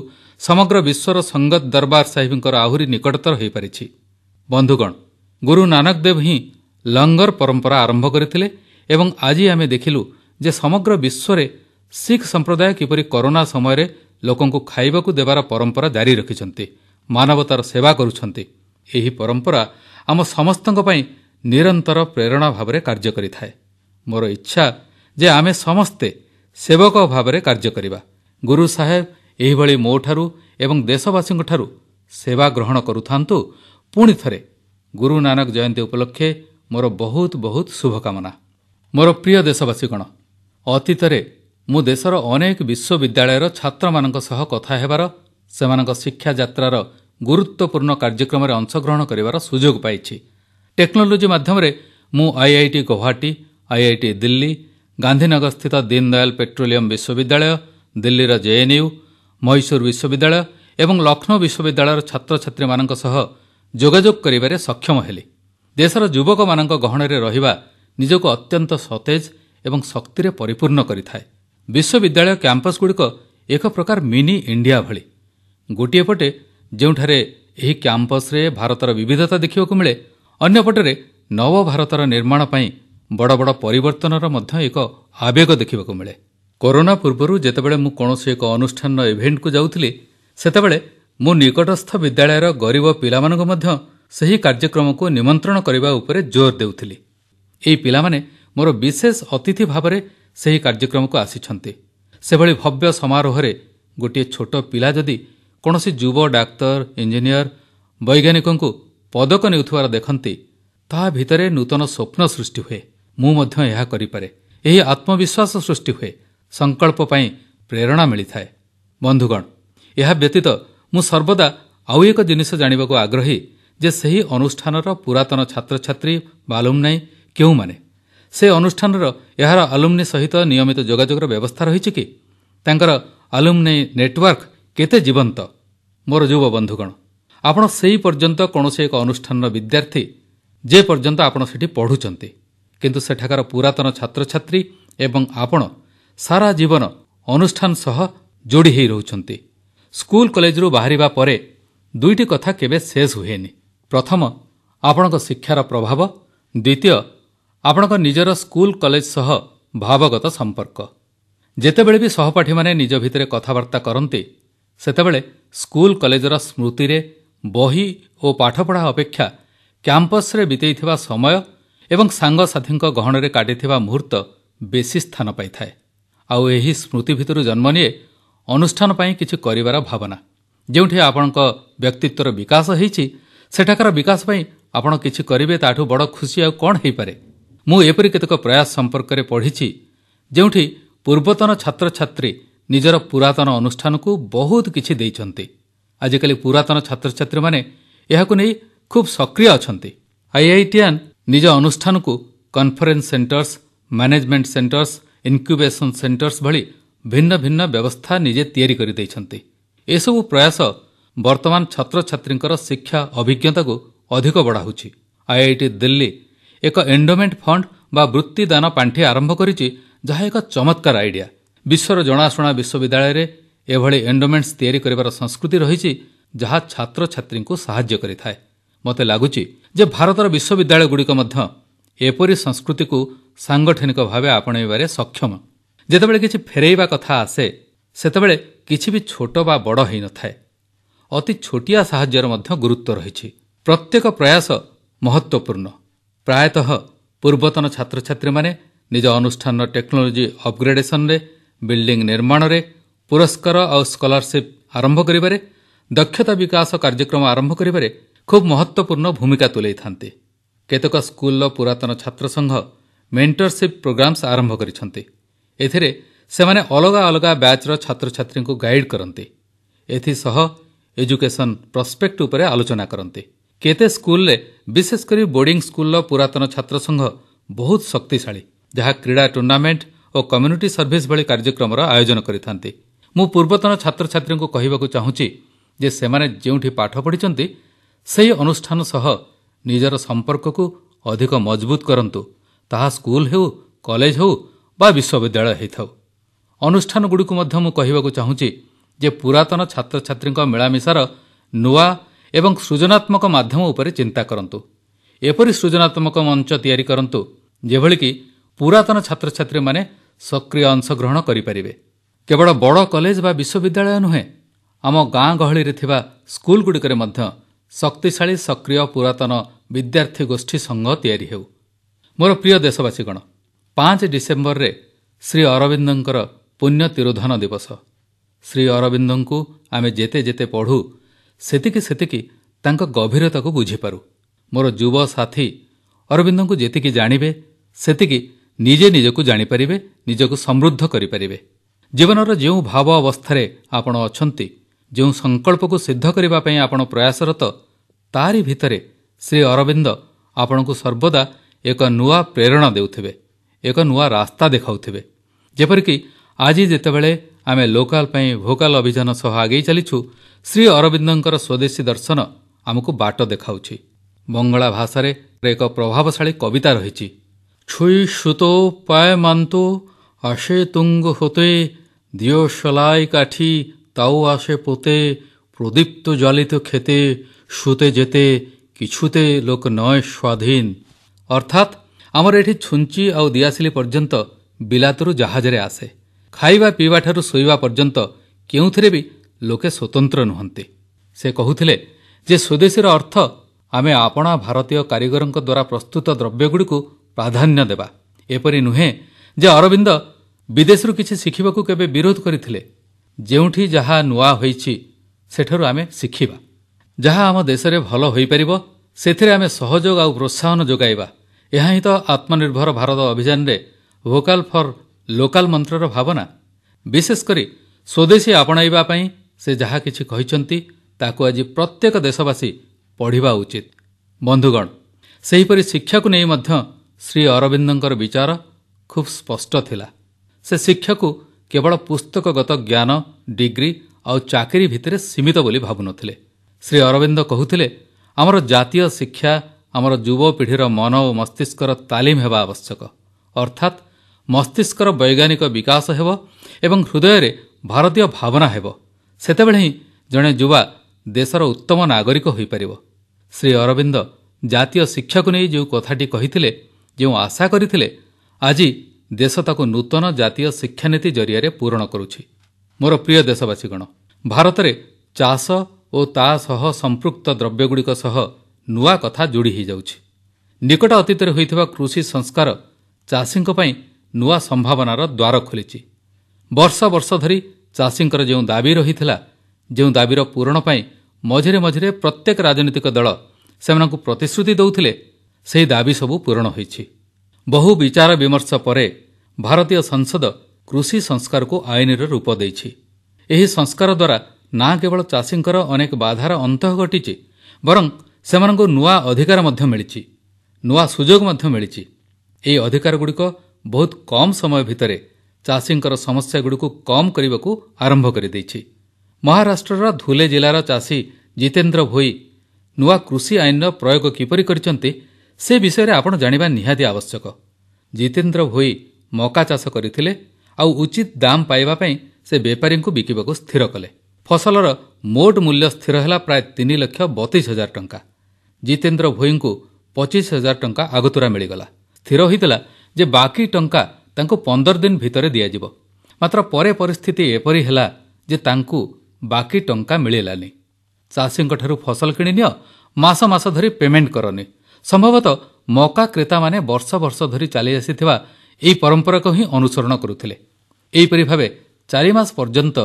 ସମଗ୍ର ବିଶ୍ୱର ସଙ୍ଗତ ଦରବାର ସାହେବଙ୍କର ଆହୁରି ନିକଟତର ହୋଇପାରିଛି ବନ୍ଧୁଗଣ ଗୁରୁ ନାନକ ଦେବ ହିଁ ଲଙ୍ଗର ପରମ୍ପରା ଆରମ୍ଭ କରିଥିଲେ ଏବଂ ଆଜି ଆମେ ଦେଖିଲୁ ଯେ ସମଗ୍ର ବିଶ୍ୱରେ ଶିଖ ସମ୍ପ୍ରଦାୟ କିପରି କରୋନା ସମୟରେ ଲୋକଙ୍କୁ ଖାଇବାକୁ ଦେବାର ପରମ୍ପରା ଜାରି ରଖିଛନ୍ତି ମାନବତାର ସେବା କରୁଛନ୍ତି ଏହି ପରମ୍ପରା ଆମ ସମସ୍ତଙ୍କ ପାଇଁ ନିରନ୍ତର ପ୍ରେରଣା ଭାବରେ କାର୍ଯ୍ୟ କରିଥାଏ ମୋର ଇଚ୍ଛା ଯେ ଆମେ ସମସ୍ତେ ସେବକ ଭାବରେ କାର୍ଯ୍ୟ କରିବା ଗୁରୁ ସାହେବ ଏହିଭଳି ମୋଠାରୁ ଏବଂ ଦେଶବାସୀଙ୍କଠାରୁ ସେବା ଗ୍ରହଣ କରୁଥାନ୍ତୁ ପୁଣି ଥରେ ଗୁରୁ ନାନକ ଜୟନ୍ତୀ ଉପଲକ୍ଷେ ମୋର ବହୁତ ବହୁତ ଶୁଭକାମନା ମୋର ପ୍ରିୟ ଦେଶବାସୀଗଣ ଅତୀତରେ ମୁଁ ଦେଶର ଅନେକ ବିଶ୍ୱବିଦ୍ୟାଳୟର ଛାତ୍ରମାନଙ୍କ ସହ କଥା ହେବାର ସେମାନଙ୍କ ଶିକ୍ଷା ଯାତ୍ରାର ଗୁରୁତ୍ୱପୂର୍ଣ୍ଣ କାର୍ଯ୍ୟକ୍ରମରେ ଅଂଶଗ୍ରହଣ କରିବାର ସୁଯୋଗ ପାଇଛି ଟେକ୍ନୋଲୋଜି ମାଧ୍ୟମରେ ମୁଁ ଆଇଆଇଟି ଗୌହାଟି ଆଇଆଇଟି ଦିଲ୍ଲୀ ଗାନ୍ଧୀନଗରସ୍ଥିତ ଦୀନଦୟାଲ ପେଟ୍ରୋଲିୟମ ବିଶ୍ୱବିଦ୍ୟାଳୟ ଦିଲ୍ଲୀର ଜେଏନ୍ୟୁ ମହୀଶୂର ବିଶ୍ୱବିଦ୍ୟାଳୟ ଏବଂ ଲକ୍ଷ୍ନୌ ବିଶ୍ୱବିଦ୍ୟାଳୟର ଛାତ୍ରଛାତ୍ରୀମାନଙ୍କ ସହ ଯୋଗାଯୋଗ କରିବାରେ ସକ୍ଷମ ହେଲି ଦେଶର ଯୁବକମାନଙ୍କ ଗହଣରେ ରହିବା ନିଜକୁ ଅତ୍ୟନ୍ତ ସତେଜ ଏବଂ ଶକ୍ତିରେ ପରିପୂର୍ଣ୍ଣ କରିଥାଏ ବିଶ୍ୱବିଦ୍ୟାଳୟ କ୍ୟାମ୍ପସ୍ଗୁଡ଼ିକ ଏକ ପ୍ରକାର ମିନି ଇଣ୍ଡିଆ ଭଳି ଗୋଟିଏ ପଟେ ଯେଉଁଠାରେ ଏହି କ୍ୟାମ୍ପସରେ ଭାରତର ବିବିଧତା ଦେଖିବାକୁ ମିଳେ ଅନ୍ୟପଟରେ ନବଭାରତର ନିର୍ମାଣ ପାଇଁ ବଡ଼ ବଡ଼ ପରିବର୍ତ୍ତନର ମଧ୍ୟ ଏକ ଆବେଗ ଦେଖିବାକୁ ମିଳେ କରୋନା ପୂର୍ବରୁ ଯେତେବେଳେ ମୁଁ କୌଣସି ଏକ ଅନୁଷ୍ଠାନର ଇଭେଣ୍ଟକୁ ଯାଉଥିଲି ସେତେବେଳେ ମୁଁ ନିକଟସ୍ଥ ବିଦ୍ୟାଳୟର ଗରିବ ପିଲାମାନଙ୍କୁ ମଧ୍ୟ ସେହି କାର୍ଯ୍ୟକ୍ରମକୁ ନିମନ୍ତ୍ରଣ କରିବା ଉପରେ ଜୋର ଦେଉଥିଲି ଏହି ପିଲାମାନେ ମୋର ବିଶେଷ ଅତିଥି ଭାବରେ ସେହି କାର୍ଯ୍ୟକ୍ରମକୁ ଆସିଛନ୍ତି ସେଭଳି ଭବ୍ୟ ସମାରୋହରେ ଗୋଟିଏ ଛୋଟ ପିଲା ଯଦି କୌଣସି ଯୁବ ଡାକ୍ତର ଇଞ୍ଜିନିୟର ବୈଜ୍ଞାନିକଙ୍କୁ ପଦକ ନେଉଥିବାର ଦେଖନ୍ତି ତାହା ଭିତରେ ନୂତନ ସ୍ୱପ୍ନ ସୃଷ୍ଟି ହୁଏ ମୁଁ ମଧ୍ୟ ଏହା କରିପାରେ ଏହି ଆତ୍ମବିଶ୍ୱାସ ସୃଷ୍ଟି ହୁଏ ସଂକଳ୍ପ ପାଇଁ ପ୍ରେରଣା ମିଳିଥାଏ ବନ୍ଧୁଗଣ ଏହା ବ୍ୟତୀତ ମୁଁ ସର୍ବଦା ଆଉ ଏକ ଜିନିଷ ଜାଣିବାକୁ ଆଗ୍ରହୀ ଯେ ସେହି ଅନୁଷ୍ଠାନର ପୁରାତନ ଛାତ୍ରଛାତ୍ରୀ ମାଲୁମ୍ ନାହିଁ କେଉଁମାନେ ସେ ଅନୁଷ୍ଠାନର ଏହାର ଆଲୁମ୍ନି ସହିତ ନିୟମିତ ଯୋଗାଯୋଗର ବ୍ୟବସ୍ଥା ରହିଛି କି ତାଙ୍କର ଆଲୁମ୍ନି ନେଟୱାର୍କ କେତେ ଜୀବନ୍ତ ମୋର ଯୁବ ବନ୍ଧୁଗଣ ଆପଣ ସେହି ପର୍ଯ୍ୟନ୍ତ କୌଣସି ଏକ ଅନୁଷ୍ଠାନର ବିଦ୍ୟାର୍ଥୀ ଯେପର୍ଯ୍ୟନ୍ତ ଆପଣ ସେଠି ପଢ଼ୁଛନ୍ତି କିନ୍ତୁ ସେଠାକାର ପୁରାତନ ଛାତ୍ରଛାତ୍ରୀ ଏବଂ ଆପଣ ସାରା ଜୀବନ ଅନୁଷ୍ଠାନ ସହ ଯୋଡ଼ି ହୋଇ ରହୁଛନ୍ତି ସ୍କୁଲ କଲେଜରୁ ବାହାରିବା ପରେ ଦୁଇଟି କଥା କେବେ ଶେଷ ହୁଏନି ପ୍ରଥମ ଆପଣଙ୍କ ଶିକ୍ଷାର ପ୍ରଭାବ ଦ୍ୱିତୀୟ ଆପଣଙ୍କ ନିଜର ସ୍କୁଲ କଲେଜ ସହ ଭାବଗତ ସମ୍ପର୍କ ଯେତେବେଳେ ବି ସହପାଠୀମାନେ ନିଜ ଭିତରେ କଥାବାର୍ତ୍ତା କରନ୍ତି ସେତେବେଳେ ସ୍କୁଲ କଲେଜର ସ୍ମୃତିରେ ବହି ଓ ପାଠପଢ଼ା ଅପେକ୍ଷା କ୍ୟାମ୍ପସରେ ବିତେଇଥିବା ସମୟ ଏବଂ ସାଙ୍ଗସାଥୀଙ୍କ ଗହଣରେ କାଟିଥିବା ମୁହୂର୍ତ୍ତ ବେଶି ସ୍ଥାନ ପାଇଥାଏ ଆଉ ଏହି ସ୍ମୃତି ଭିତରୁ ଜନ୍ମ ନିଏ ଅନୁଷ୍ଠାନ ପାଇଁ କିଛି କରିବାର ଭାବନା ଯେଉଁଠି ଆପଣଙ୍କ ବ୍ୟକ୍ତିତ୍ୱର ବିକାଶ ହୋଇଛି ସେଠାକାର ବିକାଶ ପାଇଁ ଆପଣ କିଛି କରିବେ ତାଠୁ ବଡ଼ ଖୁସି ଆଉ କ'ଣ ହୋଇପାରେ ମୁଁ ଏପରି କେତେକ ପ୍ରୟାସ ସମ୍ପର୍କରେ ପଢ଼ିଛି ଯେଉଁଠି ପୂର୍ବତନ ଛାତ୍ରଛାତ୍ରୀ ନିଜର ପୁରାତନ ଅନୁଷ୍ଠାନକୁ ବହୁତ କିଛି ଦେଇଛନ୍ତି ଆଜିକାଲି ପୁରାତନ ଛାତ୍ରଛାତ୍ରୀମାନେ ଏହାକୁ ନେଇ ଖୁବ୍ ସକ୍ରିୟ ଅଛନ୍ତି ଆଇଆଇଟିଆନ୍ ନିଜ ଅନୁଷ୍ଠାନକୁ conference centres management centres incubation centres ଭଳି ଭିନ୍ନ ଭିନ୍ନ ବ୍ୟବସ୍ଥା ନିଜେ ତିଆରି କରିଦେଇଛନ୍ତି ଏସବୁ ପ୍ରୟାସ ବର୍ତ୍ତମାନ ଛାତ୍ରଛାତ୍ରୀଙ୍କର ଶିକ୍ଷା ଅଭିଜ୍ଞତାକୁ ଅଧିକ ବଢ଼ାଉଛି ଆଇଆଇଟି ଦିଲ୍ଲୀ ଏକ ଏଣ୍ଡୋମେଣ୍ଟ ଫଣ୍ଡ ବା ବୃତ୍ତିଦାନ ପାଣ୍ଠି ଆରମ୍ଭ କରିଛି ଯାହା ଏକ ଚମତ୍କାର ଆଇଡିଆ ବିଶ୍ୱର ଜଣାଶୁଣା ବିଶ୍ୱବିଦ୍ୟାଳୟରେ ଏଭଳି ଏଣ୍ଡୋମେଣ୍ଟସ୍ ତିଆରି କରିବାର ସଂସ୍କୃତି ରହିଛି ଯାହା ଛାତ୍ରଛାତ୍ରୀଙ୍କୁ ସାହାଯ୍ୟ କରିଥାଏ ମୋତେ ଲାଗୁଛି ଯେ ଭାରତର ବିଶ୍ୱବିଦ୍ୟାଳୟଗୁଡ଼ିକ ମଧ୍ୟ ଏପରି ସଂସ୍କୃତିକୁ ସାଙ୍ଗଠନିକ ଭାବେ ଆପଣେଇବାରେ ସକ୍ଷମ ଯେତେବେଳେ କିଛି ଫେରାଇବା କଥା ଆସେ ସେତେବେଳେ କିଛି ବି ଛୋଟ ବା ବଡ଼ ହୋଇନଥାଏ ଅତି ଛୋଟିଆ ସାହାଯ୍ୟର ମଧ୍ୟ ଗୁରୁତ୍ୱ ରହିଛି ପ୍ରତ୍ୟେକ ପ୍ରୟାସ ମହତ୍ୱପୂର୍ଣ୍ଣ ପ୍ରାୟତଃ ପୂର୍ବତନ ଛାତ୍ରଛାତ୍ରୀମାନେ ନିଜ ଅନୁଷ୍ଠାନର ଟେକ୍ନୋଲୋଜି ଅପଗ୍ରେଡେସନ୍ରେ ବିଲ୍ଡିଂ ନିର୍ମାଣରେ ପୁରସ୍କାର ଆଉ ସ୍କଲାରସିପ୍ ଆରମ୍ଭ କରିବାରେ ଦକ୍ଷତା ବିକାଶ କାର୍ଯ୍ୟକ୍ରମ ଆରମ୍ଭ କରିବାରେ ଖୁବ୍ ମହତ୍ୱପୂର୍ଣ୍ଣ ଭୂମିକା ତୁଲାଇଥାନ୍ତି କେତେକ ସ୍କୁଲର ପୁରାତନ ଛାତ୍ରସଂଘ ମେଣ୍ଟରସିପ୍ ପ୍ରୋଗ୍ରାମ୍ସ ଆରମ୍ଭ କରିଛନ୍ତି ଏଥିରେ ସେମାନେ ଅଲଗା ଅଲଗା ବ୍ୟାଚ୍ର ଛାତ୍ରଛାତ୍ରୀଙ୍କୁ ଗାଇଡ୍ କରନ୍ତି ଏଥିସହ ଏଜୁକେସନ୍ ପ୍ରସ୍ପେକ୍ଟ ଉପରେ ଆଲୋଚନା କରନ୍ତି କେତେ ସ୍କୁଲରେ ବିଶେଷକରି ବୋର୍ଡିଂ ସ୍କୁଲର ପୁରାତନ ଛାତ୍ରସଂଘ ବହୁତ ଶକ୍ତିଶାଳୀ ଯାହା କ୍ରୀଡ଼ା ଟୁର୍ଣ୍ଣାମେଣ୍ଟ ଓ କମ୍ୟୁନିଟି ସର୍ଭିସ୍ ଭଳି କାର୍ଯ୍ୟକ୍ରମର ଆୟୋଜନ କରିଥାନ୍ତି ମୁଁ ପୂର୍ବତନ ଛାତ୍ରଛାତ୍ରୀଙ୍କୁ କହିବାକୁ ଚାହୁଁଛି ଯେ ସେମାନେ ଯେଉଁଠି ପାଠ ପଢ଼ିଛନ୍ତି ସେହି ଅନୁଷ୍ଠାନ ସହ ନିଜର ସମ୍ପର୍କକୁ ଅଧିକ ମଜବୁତ କରନ୍ତୁ ତାହା ସ୍କୁଲ ହେଉ କଲେଜ ହେଉ ବା ବିଶ୍ୱବିଦ୍ୟାଳୟ ହୋଇଥାଉ ଅନୁଷ୍ଠାନଗୁଡ଼ିକୁ ମଧ୍ୟ ମୁଁ କହିବାକୁ ଚାହୁଁଛି ଯେ ପୁରାତନ ଛାତ୍ରଛାତ୍ରୀଙ୍କ ମିଳାମିଶାର ନୂଆ ଏବଂ ସୃଜନାତ୍ମକ ମାଧ୍ୟମ ଉପରେ ଚିନ୍ତା କରନ୍ତୁ ଏପରି ସୃଜନାତ୍ମକ ମଞ୍ଚ ତିଆରି କରନ୍ତୁ ଯେଭଳିକି ପୁରାତନ ଛାତ୍ରଛାତ୍ରୀମାନେ ସକ୍ରିୟ ଅଂଶଗ୍ରହଣ କରିପାରିବେ କେବଳ ବଡ଼ କଲେଜ ବା ବିଶ୍ୱବିଦ୍ୟାଳୟ ନୁହେଁ ଆମ ଗାଁ ଗହଳିରେ ଥିବା ସ୍କୁଲଗୁଡ଼ିକରେ ମଧ୍ୟ ଶକ୍ତିଶାଳୀ ସକ୍ରିୟ ପୁରାତନ ବିଦ୍ୟାର୍ଥୀ ଗୋଷ୍ଠୀ ସଂଘ ତିଆରି ହେଉ ମୋର ପ୍ରିୟ ଦେଶବାସୀଗଣ ପାଞ୍ଚ ଡିସେମ୍ବରରେ ଶ୍ରୀ ଅରବିନ୍ଦଙ୍କର ପୁଣ୍ୟ ତିରୋଧନ ଦିବସ ଶ୍ରୀ ଅରବିନ୍ଦଙ୍କୁ ଆମେ ଯେତେ ଯେତେ ପଢ଼ୁ ସେତିକି ସେତିକି ତାଙ୍କ ଗଭୀରତାକୁ ବୁଝିପାରୁ ମୋର ଯୁବ ସାଥୀ ଅରବିନ୍ଦଙ୍କୁ ଯେତିକି ଜାଣିବେ ସେତିକି ନିଜେ ନିଜକୁ ଜାଣିପାରିବେ ନିଜକୁ ସମୃଦ୍ଧ କରିପାରିବେ ଜୀବନର ଯେଉଁ ଭାବ ଅବସ୍ଥାରେ ଆପଣ ଅଛନ୍ତି ଯେଉଁ ସଂକଳ୍ପକୁ ସିଦ୍ଧ କରିବା ପାଇଁ ଆପଣ ପ୍ରୟାସରତ ତାରି ଭିତରେ ଶ୍ରୀ ଅରବିନ୍ଦ ଆପଣଙ୍କୁ ସର୍ବଦା ଏକ ନୂଆ ପ୍ରେରଣା ଦେଉଥିବେ ଏକ ନୂଆ ରାସ୍ତା ଦେଖାଉଥିବେ ଯେପରିକି ଆଜି ଯେତେବେଳେ ଆମେ ଲୋକାଲ୍ ପାଇଁ ଭୋକାଲ୍ ଅଭିଯାନ ସହ ଆଗେଇ ଚାଲିଛୁ ଶ୍ରୀ ଅରବିନ୍ଦଙ୍କର ସ୍ୱଦେଶୀ ଦର୍ଶନ ଆମକୁ ବାଟ ଦେଖାଉଛି ବଙ୍ଗଳା ଭାଷାରେ ଏକ ପ୍ରଭାବଶାଳୀ କବିତା ରହିଛି ছুঁই পায় মান্ত আসে তুঙ্গ হতে দিয়শলাই কাঠি তাও আসে পোতে প্রদীপ্ত জ্বালিত খেতে শুতে যেতে কিছুতে লোক নয় স্বাধীন অর্থাৎ ଆମର ଏଠି ଛୁଞ୍ଚି ଆଉ ଦିଆସିଲି ପର୍ଯ୍ୟନ୍ତ ବିଲାତରୁ ଜାହାଜରେ ଆସେ ଖାଇବା ପିଇବାଠାରୁ ଶୋଇବା ପର୍ଯ୍ୟନ୍ତ କେଉଁଥିରେ ବି ଲୋକେ ସ୍ୱତନ୍ତ୍ର ନୁହନ୍ତି ସେ କହୁଥିଲେ ଯେ ସ୍ୱଦେଶୀର ଅର୍ଥ ଆମେ ଆପଣା ଭାରତୀୟ କାରିଗରଙ୍କ ଦ୍ୱାରା ପ୍ରସ୍ତୁତ ଦ୍ରବ୍ୟଗୁଡ଼ିକୁ ପ୍ରାଧାନ୍ୟ ଦେବା ଏପରି ନୁହେଁ ଯେ ଅରବିନ୍ଦ ବିଦେଶରୁ କିଛି ଶିଖିବାକୁ କେବେ ବିରୋଧ କରିଥିଲେ ଯେଉଁଠି ଯାହା ନୂଆ ହୋଇଛି ସେଠାରୁ ଆମେ ଶିଖିବା ଯାହା ଆମ ଦେଶରେ ଭଲ ହୋଇପାରିବ ସେଥିରେ ଆମେ ସହଯୋଗ ଆଉ ପ୍ରୋତ୍ସାହନ ଯୋଗାଇବା ଏହା ହିଁ ତ ଆତ୍ମନିର୍ଭର ଭାରତ ଅଭିଯାନରେ ଭୋକାଲ୍ ଫର୍ ଲୋକାଲ୍ ମନ୍ତ୍ରର ଭାବନା ବିଶେଷ କରି ସ୍ୱଦେଶୀ ଆପଣାଇବା ପାଇଁ ସେ ଯାହା କିଛି କହିଛନ୍ତି ତାକୁ ଆଜି ପ୍ରତ୍ୟେକ ଦେଶବାସୀ ପଢ଼ିବା ଉଚିତ ବନ୍ଧୁଗଣ ସେହିପରି ଶିକ୍ଷାକୁ ନେଇ ମଧ୍ୟ ଶ୍ରୀ ଅରବିନ୍ଦଙ୍କର ବିଚାର ଖୁବ୍ ସ୍ପଷ୍ଟ ଥିଲା ସେ ଶିକ୍ଷାକୁ କେବଳ ପୁସ୍ତକଗତ ଜ୍ଞାନ ଡିଗ୍ରୀ ଆଉ ଚାକିରି ଭିତରେ ସୀମିତ ବୋଲି ଭାବୁନଥିଲେ ଶ୍ରୀ ଅରବିନ୍ଦ କହୁଥିଲେ ଆମର ଜାତୀୟ ଶିକ୍ଷା ଆମର ଯୁବପିଢ଼ିର ମନ ଓ ମସ୍ତିଷ୍କର ତାଲିମ ହେବା ଆବଶ୍ୟକ ଅର୍ଥାତ୍ ମସ୍ତିଷ୍କର ବୈଜ୍ଞାନିକ ବିକାଶ ହେବ ଏବଂ ହୃଦୟରେ ଭାରତୀୟ ଭାବନା ହେବ ସେତେବେଳେ ହିଁ ଜଣେ ଯୁବା ଦେଶର ଉତ୍ତମ ନାଗରିକ ହୋଇପାରିବ ଶ୍ରୀ ଅରବିନ୍ଦ ଜାତୀୟ ଶିକ୍ଷାକୁ ନେଇ ଯେଉଁ କଥାଟି କହିଥିଲେ ଯେଉଁ ଆଶା କରିଥିଲେ ଆଜି ଦେଶ ତାକୁ ନୂତନ ଜାତୀୟ ଶିକ୍ଷାନୀତି ଜରିଆରେ ପୂରଣ କରୁଛି ମୋର ପ୍ରିୟ ଦେଶବାସୀଗଣ ଭାରତରେ ଚାଷ ଓ ତା ସହ ସମ୍ପୃକ୍ତ ଦ୍ରବ୍ୟଗୁଡ଼ିକ ସହ ନୂଆ କଥା ଯୋଡ଼ି ହୋଇଯାଉଛି ନିକଟ ଅତୀତରେ ହୋଇଥିବା କୃଷି ସଂସ୍କାର ଚାଷୀଙ୍କ ପାଇଁ ନୂଆ ସମ୍ଭାବନାର ଦ୍ୱାର ଖୋଲିଛି ବର୍ଷ ବର୍ଷ ଧରି ଚାଷୀଙ୍କର ଯେଉଁ ଦାବି ରହିଥିଲା ଯେଉଁ ଦାବିର ପୂରଣ ପାଇଁ ମଝିରେ ମଝିରେ ପ୍ରତ୍ୟେକ ରାଜନୈତିକ ଦଳ ସେମାନଙ୍କୁ ପ୍ରତିଶ୍ରୁତି ଦେଉଥିଲେ ସେହି ଦାବି ସବୁ ପୂରଣ ହୋଇଛି ବହୁ ବିଚାରବିମର୍ଶ ପରେ ଭାରତୀୟ ସଂସଦ କୃଷି ସଂସ୍କାରକୁ ଆଇନର ରୂପ ଦେଇଛି ଏହି ସଂସ୍କାର ଦ୍ୱାରା ନା କେବଳ ଚାଷୀଙ୍କର ଅନେକ ବାଧାର ଅନ୍ତଃ ଘଟିଛି ବରଂ ସେମାନଙ୍କୁ ନୂଆ ଅଧିକାର ମଧ୍ୟ ମିଳିଛି ନୂଆ ସୁଯୋଗ ମଧ୍ୟ ମିଳିଛି ଏହି ଅଧିକାରଗୁଡ଼ିକ ବହୁତ କମ୍ ସମୟ ଭିତରେ ଚାଷୀଙ୍କର ସମସ୍ୟାଗୁଡ଼ିକୁ କମ୍ କରିବାକୁ ଆରମ୍ଭ କରିଦେଇଛି ମହାରାଷ୍ଟ୍ରର ଧୁଲେ ଜିଲ୍ଲାର ଚାଷୀ ଜିତେନ୍ଦ୍ର ଭୋଇ ନୂଆ କୃଷି ଆଇନର ପ୍ରୟୋଗ କିପରି କରିଛନ୍ତି ସେ ବିଷୟରେ ଆପଣ ଜାଣିବା ନିହାତି ଆବଶ୍ୟକ ଜିତେନ୍ଦ୍ର ଭୋଇ ମକା ଚାଷ କରିଥିଲେ ଆଉ ଉଚିତ ଦାମ୍ ପାଇବା ପାଇଁ ସେ ବେପାରୀଙ୍କୁ ବିକିବାକୁ ସ୍ଥିର କଲେ ଫସଲର ମୋଟ ମୂଲ୍ୟ ସ୍ଥିର ହେଲା ପ୍ରାୟ ତିନି ଲକ୍ଷ ବତିଶ ହଜାର ଟଙ୍କା ଜିତେନ୍ଦ୍ର ଭୋଇଙ୍କୁ ପଚିଶ ହଜାର ଟଙ୍କା ଆଗତୁରା ମିଳିଗଲା ସ୍ଥିର ହୋଇଥିଲା ଯେ ବାକି ଟଙ୍କା ତାଙ୍କୁ ପନ୍ଦର ଦିନ ଭିତରେ ଦିଆଯିବ ମାତ୍ର ପରେ ପରିସ୍ଥିତି ଏପରି ହେଲା ଯେ ତାଙ୍କୁ ବାକି ଟଙ୍କା ମିଳିଲାନି ଚାଷୀଙ୍କଠାରୁ ଫସଲ କିଣିନିଅ ମାସ ମାସ ଧରି ପେମେଣ୍ଟ କରନି ସମ୍ଭବତଃ ମକା କ୍ରେତାମାନେ ବର୍ଷ ବର୍ଷ ଧରି ଚାଲିଆସିଥିବା ଏହି ପରମ୍ପରାକୁ ହିଁ ଅନୁସରଣ କରୁଥିଲେ ଏହିପରି ଭାବେ ଚାରିମାସ ପର୍ଯ୍ୟନ୍ତ